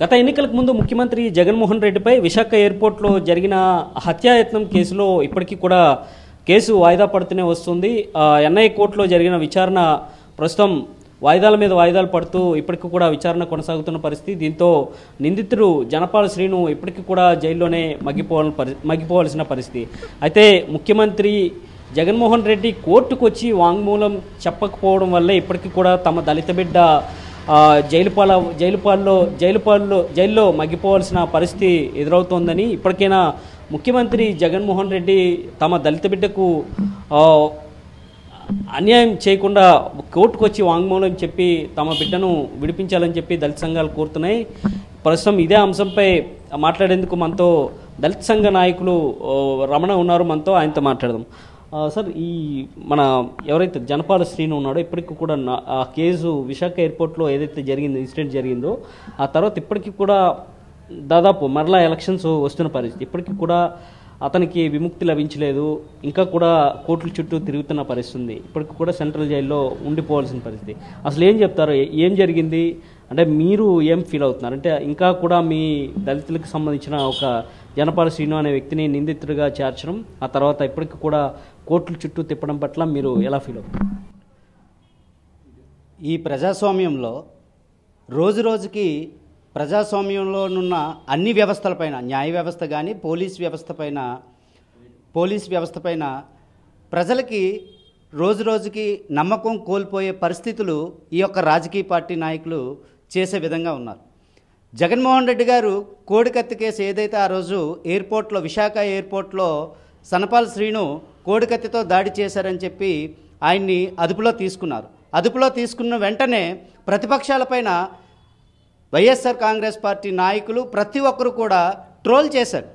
గత ఎన్నికలకు ముందు ముఖ్యమంత్రి జగన్మోహన్ రెడ్డిపై విశాఖ ఎయిర్పోర్ట్లో జరిగిన హత్యాయత్నం కేసులో ఇప్పటికీ కూడా కేసు వాయిదా పడుతూనే వస్తుంది ఎన్ఐ కోర్టులో జరిగిన విచారణ ప్రస్తుతం వాయిదాల మీద వాయిదాలు పడుతూ ఇప్పటికీ కూడా విచారణ కొనసాగుతున్న పరిస్థితి దీంతో నిందితుడు జనపాల శ్రీను ఇప్పటికీ కూడా జైల్లోనే మగ్గిపోవాలని పరి మగ్గిపోవాల్సిన పరిస్థితి అయితే ముఖ్యమంత్రి జగన్మోహన్ రెడ్డి కోర్టుకు వచ్చి వాంగ్మూలం చెప్పకపోవడం వల్లే ఇప్పటికీ కూడా తమ దళిత బిడ్డ జైలుపాల జైలుపాల్లో జైలుపాల్లో జైల్లో మగ్గిపోవాల్సిన పరిస్థితి ఎదురవుతోందని ఇప్పటికైనా ముఖ్యమంత్రి జగన్మోహన్ రెడ్డి తమ దళిత బిడ్డకు అన్యాయం చేయకుండా కోర్టుకు వచ్చి వాంగ్మూలం చెప్పి తమ బిడ్డను విడిపించాలని చెప్పి దళిత సంఘాలు కోరుతున్నాయి ప్రస్తుతం ఇదే అంశంపై మాట్లాడేందుకు మనతో దళిత సంఘ నాయకులు రమణ ఉన్నారు మనతో ఆయనతో మాట్లాడదాం సార్ ఈ మన ఎవరైతే జనపాల శ్రీను ఉన్నాడో ఇప్పటికీ కూడా ఆ కేసు విశాఖ ఎయిర్పోర్ట్లో ఏదైతే జరిగిందో ఇన్సిడెంట్ జరిగిందో ఆ తర్వాత ఇప్పటికీ కూడా దాదాపు మరలా ఎలక్షన్స్ వస్తున్న పరిస్థితి ఇప్పటికీ కూడా అతనికి విముక్తి లభించలేదు ఇంకా కూడా కోర్టుల చుట్టూ తిరుగుతున్న పరిస్థితి ఉంది ఇప్పటికి కూడా సెంట్రల్ జైల్లో ఉండిపోవాల్సిన పరిస్థితి అసలు ఏం చెప్తారు ఏం జరిగింది అంటే మీరు ఏం ఫీల్ అవుతున్నారు అంటే ఇంకా కూడా మీ దళితులకు సంబంధించిన ఒక జనపాల శ్రీను అనే వ్యక్తిని నిందితుడిగా చేర్చడం ఆ తర్వాత ఇప్పటికి కూడా కోర్టుల చుట్టూ తిప్పడం పట్ల మీరు ఎలా ఫీల్ అవుతారు ఈ ప్రజాస్వామ్యంలో రోజు రోజుకి ప్రజాస్వామ్యంలోనున్న అన్ని వ్యవస్థలపైన న్యాయ వ్యవస్థ కానీ పోలీస్ వ్యవస్థ పైన పోలీస్ వ్యవస్థ పైన ప్రజలకి రోజు రోజుకి నమ్మకం కోల్పోయే పరిస్థితులు ఈ యొక్క రాజకీయ పార్టీ నాయకులు చేసే విధంగా ఉన్నారు జగన్మోహన్ రెడ్డి గారు కోడికత్తి కేసు ఏదైతే ఆ రోజు ఎయిర్పోర్ట్లో విశాఖ ఎయిర్పోర్ట్లో సనపాల్ శ్రీను కోడికత్తితో దాడి చేశారని చెప్పి ఆయన్ని అదుపులో తీసుకున్నారు అదుపులో తీసుకున్న వెంటనే ప్రతిపక్షాలపైన వైఎస్ఆర్ కాంగ్రెస్ పార్టీ నాయకులు ప్రతి ఒక్కరు కూడా ట్రోల్ చేశారు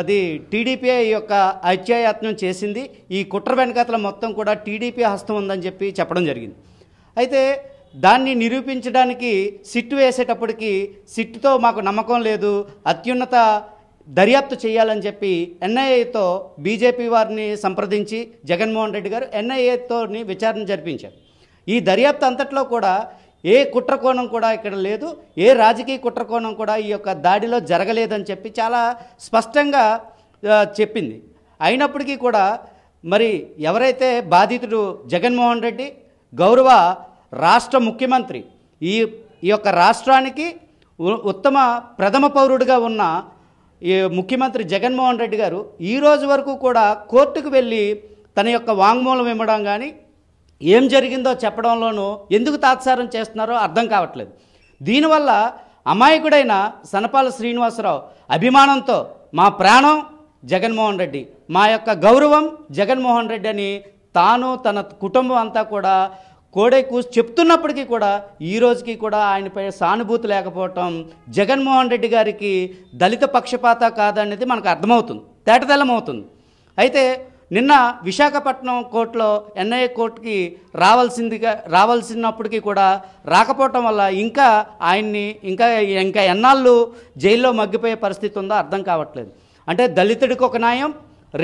అది టీడీపీ యొక్క అత్యాయత్నం చేసింది ఈ కుట్ర వెనకతల మొత్తం కూడా టీడీపీ హస్తం ఉందని చెప్పి చెప్పడం జరిగింది అయితే దాన్ని నిరూపించడానికి సిట్టు వేసేటప్పటికి సిట్టుతో మాకు నమ్మకం లేదు అత్యున్నత దర్యాప్తు చేయాలని చెప్పి ఎన్ఐఏతో బీజేపీ వారిని సంప్రదించి జగన్మోహన్ రెడ్డి గారు ఎన్ఐఏతో విచారణ జరిపించారు ఈ దర్యాప్తు అంతట్లో కూడా ఏ కుట్రకోణం కూడా ఇక్కడ లేదు ఏ రాజకీయ కుట్రకోణం కూడా ఈ యొక్క దాడిలో జరగలేదని చెప్పి చాలా స్పష్టంగా చెప్పింది అయినప్పటికీ కూడా మరి ఎవరైతే బాధితుడు జగన్మోహన్ రెడ్డి గౌరవ రాష్ట్ర ముఖ్యమంత్రి ఈ ఈ యొక్క రాష్ట్రానికి ఉత్తమ ప్రథమ పౌరుడిగా ఉన్న ఈ ముఖ్యమంత్రి జగన్మోహన్ రెడ్డి గారు ఈ రోజు వరకు కూడా కోర్టుకు వెళ్ళి తన యొక్క వాంగ్మూలం ఇవ్వడం కానీ ఏం జరిగిందో చెప్పడంలోనూ ఎందుకు తాత్సారం చేస్తున్నారో అర్థం కావట్లేదు దీనివల్ల అమాయకుడైన సనపాల శ్రీనివాసరావు అభిమానంతో మా ప్రాణం జగన్మోహన్ రెడ్డి మా యొక్క గౌరవం జగన్మోహన్ రెడ్డి అని తాను తన కుటుంబం అంతా కూడా కోడెకు చెప్తున్నప్పటికీ కూడా ఈ రోజుకి కూడా ఆయనపై సానుభూతి లేకపోవటం జగన్మోహన్ రెడ్డి గారికి దళిత పక్షపాత కాదనేది మనకు అర్థమవుతుంది తేటతెల్లమవుతుంది అయితే నిన్న విశాఖపట్నం కోర్టులో ఎన్ఐఏ కోర్టుకి రావాల్సిందిగా రావాల్సినప్పటికీ కూడా రాకపోవటం వల్ల ఇంకా ఆయన్ని ఇంకా ఇంకా ఎన్నాళ్ళు జైల్లో మగ్గిపోయే పరిస్థితి ఉందో అర్థం కావట్లేదు అంటే దళితుడికి ఒక న్యాయం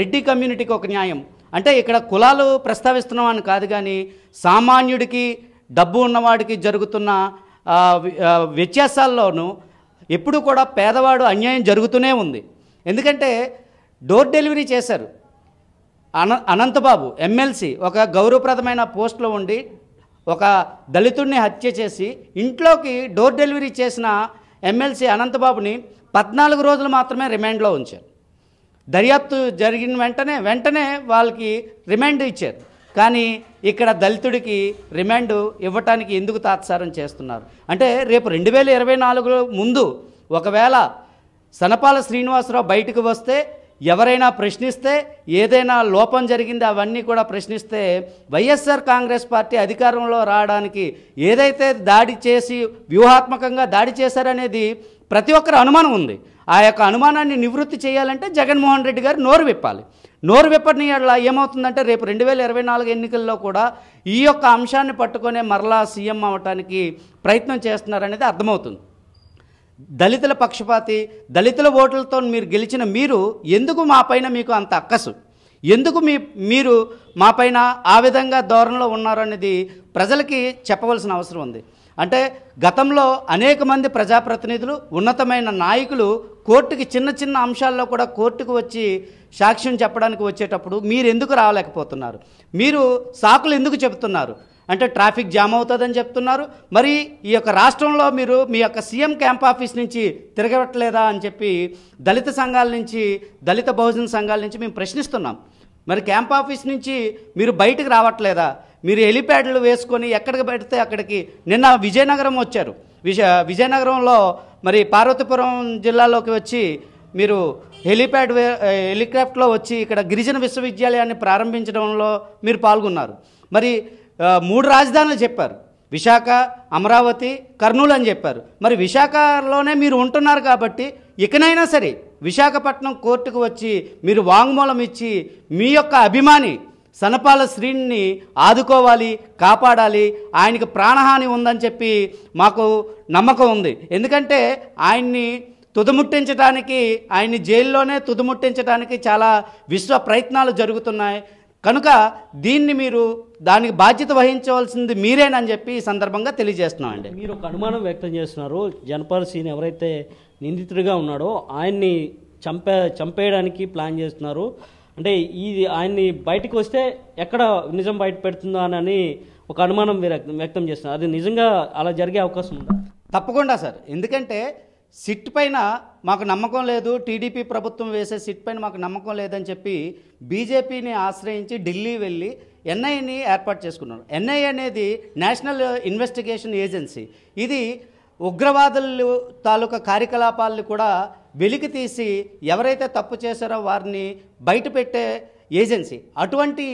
రెడ్డి కమ్యూనిటీకి ఒక న్యాయం అంటే ఇక్కడ కులాలు అని కాదు కానీ సామాన్యుడికి డబ్బు ఉన్నవాడికి జరుగుతున్న వ్యత్యాసాల్లోనూ ఎప్పుడు కూడా పేదవాడు అన్యాయం జరుగుతూనే ఉంది ఎందుకంటే డోర్ డెలివరీ చేశారు అన అనంతబాబు ఎమ్మెల్సీ ఒక గౌరవప్రదమైన పోస్ట్లో ఉండి ఒక దళితుడిని హత్య చేసి ఇంట్లోకి డోర్ డెలివరీ చేసిన ఎమ్మెల్సీ అనంతబాబుని పద్నాలుగు రోజులు మాత్రమే రిమాండ్లో ఉంచారు దర్యాప్తు జరిగిన వెంటనే వెంటనే వాళ్ళకి రిమాండ్ ఇచ్చారు కానీ ఇక్కడ దళితుడికి రిమాండ్ ఇవ్వటానికి ఎందుకు తాత్సారం చేస్తున్నారు అంటే రేపు రెండు వేల ఇరవై నాలుగులో ముందు ఒకవేళ సనపాల శ్రీనివాసరావు బయటకు వస్తే ఎవరైనా ప్రశ్నిస్తే ఏదైనా లోపం జరిగింది అవన్నీ కూడా ప్రశ్నిస్తే వైఎస్ఆర్ కాంగ్రెస్ పార్టీ అధికారంలో రావడానికి ఏదైతే దాడి చేసి వ్యూహాత్మకంగా దాడి చేశారనేది ప్రతి ఒక్కరు అనుమానం ఉంది ఆ యొక్క అనుమానాన్ని నివృత్తి చేయాలంటే జగన్మోహన్ రెడ్డి గారు నోరు విప్పాలి నోరు విప్పని అలా ఏమవుతుందంటే రేపు రెండు వేల ఇరవై నాలుగు ఎన్నికల్లో కూడా ఈ యొక్క అంశాన్ని పట్టుకునే మరలా సీఎం అవటానికి ప్రయత్నం చేస్తున్నారనేది అర్థమవుతుంది దళితుల పక్షపాతి దళితుల ఓట్లతో మీరు గెలిచిన మీరు ఎందుకు మా మీకు అంత అక్కసు ఎందుకు మీ మీరు మా పైన ఆ విధంగా ధోరణిలో ఉన్నారు అనేది ప్రజలకి చెప్పవలసిన అవసరం ఉంది అంటే గతంలో అనేక మంది ప్రజాప్రతినిధులు ఉన్నతమైన నాయకులు కోర్టుకి చిన్న చిన్న అంశాల్లో కూడా కోర్టుకు వచ్చి సాక్ష్యం చెప్పడానికి వచ్చేటప్పుడు మీరు ఎందుకు రాలేకపోతున్నారు మీరు సాకులు ఎందుకు చెబుతున్నారు అంటే ట్రాఫిక్ జామ్ అవుతుందని చెప్తున్నారు మరి ఈ యొక్క రాష్ట్రంలో మీరు మీ యొక్క సీఎం క్యాంప్ ఆఫీస్ నుంచి తిరగట్లేదా అని చెప్పి దళిత సంఘాల నుంచి దళిత బహుజన సంఘాల నుంచి మేము ప్రశ్నిస్తున్నాం మరి క్యాంప్ ఆఫీస్ నుంచి మీరు బయటకు రావట్లేదా మీరు హెలిప్యాడ్లు వేసుకొని ఎక్కడికి పెడితే అక్కడికి నిన్న విజయనగరం వచ్చారు విజ విజయనగరంలో మరి పార్వతీపురం జిల్లాలోకి వచ్చి మీరు హెలిప్యాడ్ హెలికాప్టర్లో వచ్చి ఇక్కడ గిరిజన విశ్వవిద్యాలయాన్ని ప్రారంభించడంలో మీరు పాల్గొన్నారు మరి మూడు రాజధానులు చెప్పారు విశాఖ అమరావతి కర్నూలు అని చెప్పారు మరి విశాఖలోనే మీరు ఉంటున్నారు కాబట్టి ఇకనైనా సరే విశాఖపట్నం కోర్టుకు వచ్చి మీరు వాంగ్మూలం ఇచ్చి మీ యొక్క అభిమాని సనపాల శ్రీని ఆదుకోవాలి కాపాడాలి ఆయనకి ప్రాణహాని ఉందని చెప్పి మాకు నమ్మకం ఉంది ఎందుకంటే ఆయన్ని తుదముట్టించడానికి ఆయన్ని జైల్లోనే తుదముట్టించడానికి చాలా విశ్వ ప్రయత్నాలు జరుగుతున్నాయి కనుక దీన్ని మీరు దానికి బాధ్యత వహించవలసింది మీరేనని చెప్పి ఈ సందర్భంగా తెలియజేస్తున్నామండి మీరు ఒక అనుమానం వ్యక్తం చేస్తున్నారు జనపాల సీన్ ఎవరైతే నిందితుడిగా ఉన్నాడో ఆయన్ని చంపే చంపేయడానికి ప్లాన్ చేస్తున్నారు అంటే ఇది ఆయన్ని బయటకు వస్తే ఎక్కడ నిజం బయట పెడుతుందా అని ఒక అనుమానం వ్యక్తం చేస్తున్నారు అది నిజంగా అలా జరిగే అవకాశం ఉందా తప్పకుండా సార్ ఎందుకంటే సిట్ పైన మాకు నమ్మకం లేదు టీడీపీ ప్రభుత్వం వేసే సిట్ పైన మాకు నమ్మకం లేదని చెప్పి బీజేపీని ఆశ్రయించి ఢిల్లీ వెళ్ళి ఎన్ఐని ఏర్పాటు చేసుకున్నారు ఎన్ఐ అనేది నేషనల్ ఇన్వెస్టిగేషన్ ఏజెన్సీ ఇది ఉగ్రవాదులు తాలూకా కార్యకలాపాలను కూడా వెలికి తీసి ఎవరైతే తప్పు చేశారో వారిని బయటపెట్టే ఏజెన్సీ అటువంటి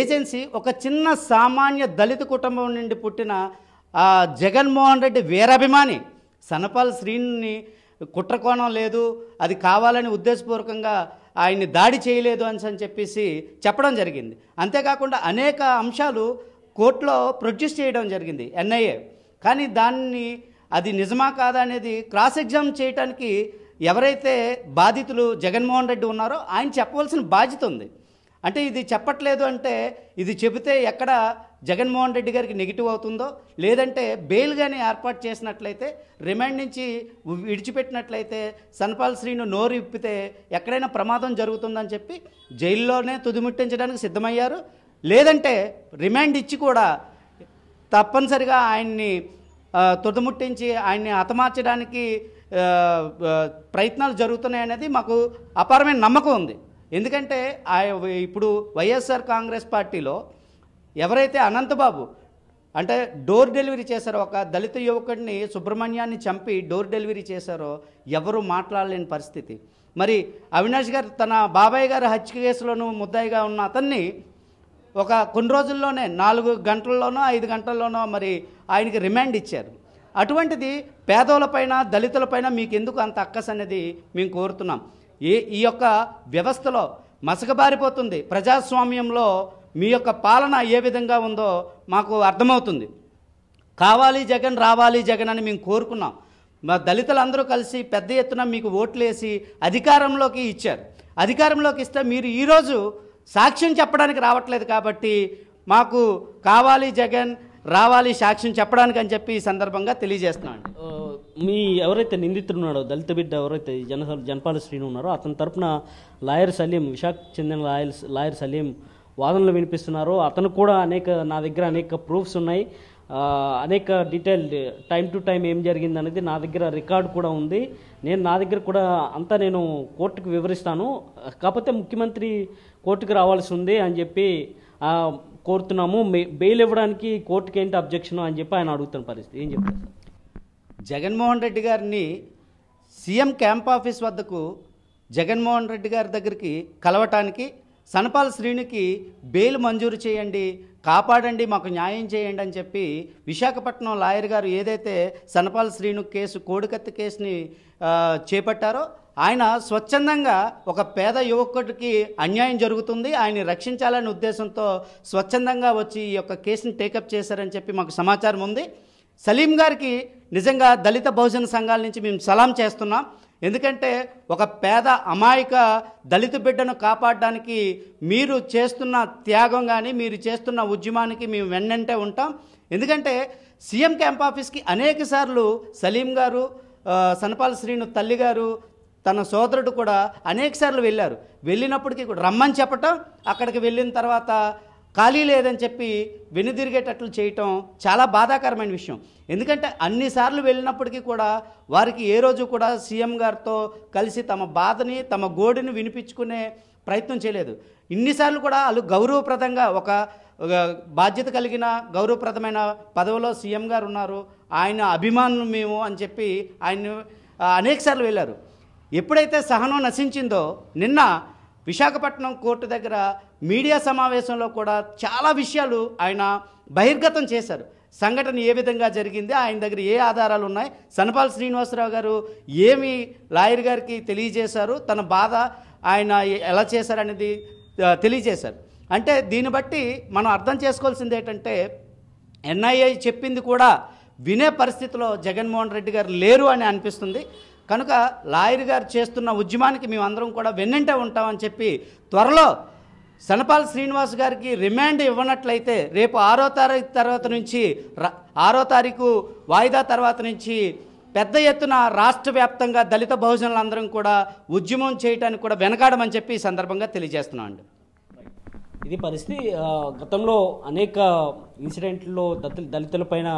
ఏజెన్సీ ఒక చిన్న సామాన్య దళిత కుటుంబం నుండి పుట్టిన జగన్మోహన్ రెడ్డి వీరాభిమాని సనపాల్ శ్రీని కుట్రకోణం లేదు అది కావాలని ఉద్దేశపూర్వకంగా ఆయన్ని దాడి చేయలేదు అని చెప్పేసి చెప్పడం జరిగింది అంతేకాకుండా అనేక అంశాలు కోర్టులో ప్రొడ్యూస్ చేయడం జరిగింది ఎన్ఐఏ కానీ దాన్ని అది నిజమా కాదా అనేది క్రాస్ ఎగ్జామ్ చేయడానికి ఎవరైతే బాధితులు జగన్మోహన్ రెడ్డి ఉన్నారో ఆయన చెప్పవలసిన బాధ్యత ఉంది అంటే ఇది చెప్పట్లేదు అంటే ఇది చెబితే ఎక్కడ జగన్మోహన్ రెడ్డి గారికి నెగిటివ్ అవుతుందో లేదంటే బెయిల్ కానీ ఏర్పాటు చేసినట్లయితే రిమాండ్ నుంచి విడిచిపెట్టినట్లయితే సన్పాల్ శ్రీను నోరు ఇప్పితే ఎక్కడైనా ప్రమాదం జరుగుతుందని చెప్పి జైల్లోనే తుదిముట్టించడానికి సిద్ధమయ్యారు లేదంటే రిమాండ్ ఇచ్చి కూడా తప్పనిసరిగా ఆయన్ని తుదముట్టించి ఆయన్ని హతమార్చడానికి ప్రయత్నాలు జరుగుతున్నాయి అనేది మాకు అపారమైన నమ్మకం ఉంది ఎందుకంటే ఆ ఇప్పుడు వైఎస్ఆర్ కాంగ్రెస్ పార్టీలో ఎవరైతే అనంతబాబు అంటే డోర్ డెలివరీ చేశారో ఒక దళిత యువకుడిని సుబ్రహ్మణ్యాన్ని చంపి డోర్ డెలివరీ చేశారో ఎవరు మాట్లాడలేని పరిస్థితి మరి అవినాష్ గారు తన బాబాయ్ గారు హత్య కేసులోనూ ముద్దాయిగా ఉన్న అతన్ని ఒక కొన్ని రోజుల్లోనే నాలుగు గంటల్లోనో ఐదు గంటల్లోనో మరి ఆయనకి రిమాండ్ ఇచ్చారు అటువంటిది పేదోలపైన దళితులపైన మీకు ఎందుకు అంత అక్కస్ అనేది మేము కోరుతున్నాం ఈ ఈ యొక్క వ్యవస్థలో మసకబారిపోతుంది ప్రజాస్వామ్యంలో మీ యొక్క పాలన ఏ విధంగా ఉందో మాకు అర్థమవుతుంది కావాలి జగన్ రావాలి జగన్ అని మేము కోరుకున్నాం మా దళితులందరూ కలిసి పెద్ద ఎత్తున మీకు ఓట్లేసి అధికారంలోకి ఇచ్చారు అధికారంలోకి ఇస్తే మీరు ఈరోజు సాక్ష్యం చెప్పడానికి రావట్లేదు కాబట్టి మాకు కావాలి జగన్ రావాలి సాక్ష్యం చెప్పడానికి అని చెప్పి ఈ సందర్భంగా తెలియజేస్తున్నాను మీ ఎవరైతే నిందితుడు దళిత బిడ్డ ఎవరైతే జన జనపాల శ్రీను ఉన్నారో అతని తరపున లాయర్ సలీం విశాఖ చెందిన లాయర్ లాయర్ సలీం వాదనలు వినిపిస్తున్నారో అతను కూడా అనేక నా దగ్గర అనేక ప్రూఫ్స్ ఉన్నాయి అనేక డీటెయిల్ టైం టు టైం ఏం జరిగింది అనేది నా దగ్గర రికార్డు కూడా ఉంది నేను నా దగ్గర కూడా అంతా నేను కోర్టుకు వివరిస్తాను కాకపోతే ముఖ్యమంత్రి కోర్టుకు రావాల్సి ఉంది అని చెప్పి కోరుతున్నాము బెయిల్ ఇవ్వడానికి కోర్టుకి ఏంటి అబ్జెక్షన్ అని చెప్పి ఆయన అడుగుతున్న పరిస్థితి ఏం చెప్తారు జగన్మోహన్ రెడ్డి గారిని సీఎం క్యాంప్ ఆఫీస్ వద్దకు జగన్మోహన్ రెడ్డి గారి దగ్గరికి కలవటానికి సనపాల శ్రీనికి బెయిల్ మంజూరు చేయండి కాపాడండి మాకు న్యాయం చేయండి అని చెప్పి విశాఖపట్నం లాయర్ గారు ఏదైతే సనపాల్ శ్రీను కేసు కోడికత్తి కేసుని చేపట్టారో ఆయన స్వచ్ఛందంగా ఒక పేద యువకుడికి అన్యాయం జరుగుతుంది ఆయన రక్షించాలనే ఉద్దేశంతో స్వచ్ఛందంగా వచ్చి ఈ యొక్క కేసుని టేకప్ చేశారని చెప్పి మాకు సమాచారం ఉంది సలీం గారికి నిజంగా దళిత బహుజన సంఘాల నుంచి మేము సలాం చేస్తున్నాం ఎందుకంటే ఒక పేద అమాయక దళిత బిడ్డను కాపాడడానికి మీరు చేస్తున్న త్యాగం కానీ మీరు చేస్తున్న ఉద్యమానికి మేము వెన్నంటే ఉంటాం ఎందుకంటే సీఎం క్యాంప్ ఆఫీస్కి అనేక సార్లు సలీం గారు సనపాల శ్రీను తల్లి గారు తన సోదరుడు కూడా అనేకసార్లు వెళ్ళారు వెళ్ళినప్పటికీ కూడా రమ్మని చెప్పటం అక్కడికి వెళ్ళిన తర్వాత ఖాళీ లేదని చెప్పి వెనుదిరిగేటట్లు చేయటం చాలా బాధాకరమైన విషయం ఎందుకంటే అన్నిసార్లు వెళ్ళినప్పటికీ కూడా వారికి ఏ రోజు కూడా సీఎం గారితో కలిసి తమ బాధని తమ గోడిని వినిపించుకునే ప్రయత్నం చేయలేదు ఇన్నిసార్లు కూడా వాళ్ళు గౌరవప్రదంగా ఒక బాధ్యత కలిగిన గౌరవప్రదమైన పదవిలో సీఎం గారు ఉన్నారు ఆయన అభిమానులు మేము అని చెప్పి ఆయన అనేకసార్లు వెళ్ళారు ఎప్పుడైతే సహనం నశించిందో నిన్న విశాఖపట్నం కోర్టు దగ్గర మీడియా సమావేశంలో కూడా చాలా విషయాలు ఆయన బహిర్గతం చేశారు సంఘటన ఏ విధంగా జరిగింది ఆయన దగ్గర ఏ ఆధారాలు ఉన్నాయి సనపాల్ శ్రీనివాసరావు గారు ఏమి లాయర్ గారికి తెలియజేశారు తన బాధ ఆయన ఎలా చేశారనేది తెలియజేశారు అంటే దీన్ని బట్టి మనం అర్థం చేసుకోవాల్సింది ఏంటంటే ఎన్ఐఏ చెప్పింది కూడా వినే పరిస్థితిలో జగన్మోహన్ రెడ్డి గారు లేరు అని అనిపిస్తుంది కనుక లాయర్ గారు చేస్తున్న ఉద్యమానికి మేమందరం కూడా వెన్నంటే ఉంటామని చెప్పి త్వరలో సనపాల్ శ్రీనివాస్ గారికి రిమాండ్ ఇవ్వనట్లయితే రేపు ఆరో తారీఖు తర్వాత నుంచి ఆరో తారీఖు వాయిదా తర్వాత నుంచి పెద్ద ఎత్తున రాష్ట్ర వ్యాప్తంగా దళిత బహుజనులందరం కూడా ఉద్యమం చేయడానికి కూడా వెనకాడమని చెప్పి ఈ సందర్భంగా తెలియజేస్తున్నాను ఇది పరిస్థితి గతంలో అనేక ఇన్సిడెంట్లో పైన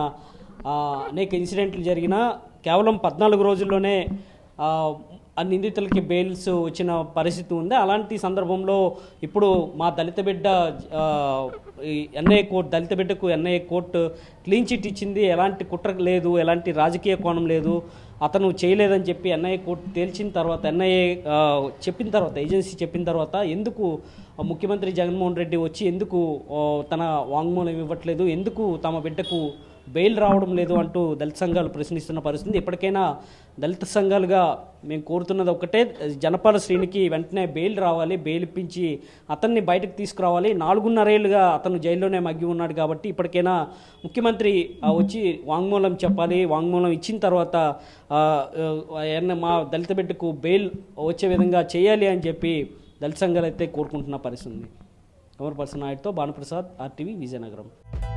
అనేక ఇన్సిడెంట్లు జరిగినా కేవలం పద్నాలుగు రోజుల్లోనే నిందితులకి బెయిల్స్ వచ్చిన పరిస్థితి ఉంది అలాంటి సందర్భంలో ఇప్పుడు మా దళిత బిడ్డ ఎన్ఐఏ కోర్టు దళిత బిడ్డకు ఎన్ఐఏ కోర్టు క్లీన్ చిట్ ఇచ్చింది ఎలాంటి కుట్ర లేదు ఎలాంటి రాజకీయ కోణం లేదు అతను చేయలేదని చెప్పి ఎన్ఐఏ కోర్టు తేల్చిన తర్వాత ఎన్ఐఏ చెప్పిన తర్వాత ఏజెన్సీ చెప్పిన తర్వాత ఎందుకు ముఖ్యమంత్రి జగన్మోహన్ రెడ్డి వచ్చి ఎందుకు తన వాంగ్మూలం ఇవ్వట్లేదు ఎందుకు తమ బిడ్డకు బెయిల్ రావడం లేదు అంటూ దళిత సంఘాలు ప్రశ్నిస్తున్న పరిస్థితి ఎప్పటికైనా దళిత సంఘాలుగా మేము కోరుతున్నది ఒకటే జనపాల శ్రీనికి వెంటనే బెయిల్ రావాలి బెయిల్ ఇప్పించి అతన్ని బయటకు తీసుకురావాలి నాలుగున్నరేళ్ళుగా అతను జైల్లోనే మగ్గి ఉన్నాడు కాబట్టి ఇప్పటికైనా ముఖ్యమంత్రి వచ్చి వాంగ్మూలం చెప్పాలి వాంగ్మూలం ఇచ్చిన తర్వాత మా దళిత బిడ్డకు బెయిల్ వచ్చే విధంగా చేయాలి అని చెప్పి దళిత సంఘాలు అయితే కోరుకుంటున్న పరిస్థితి ఉంది కమర్ పర్సన్ నాయుడుతో భానుప్రసాద్ ఆర్టీవీ విజయనగరం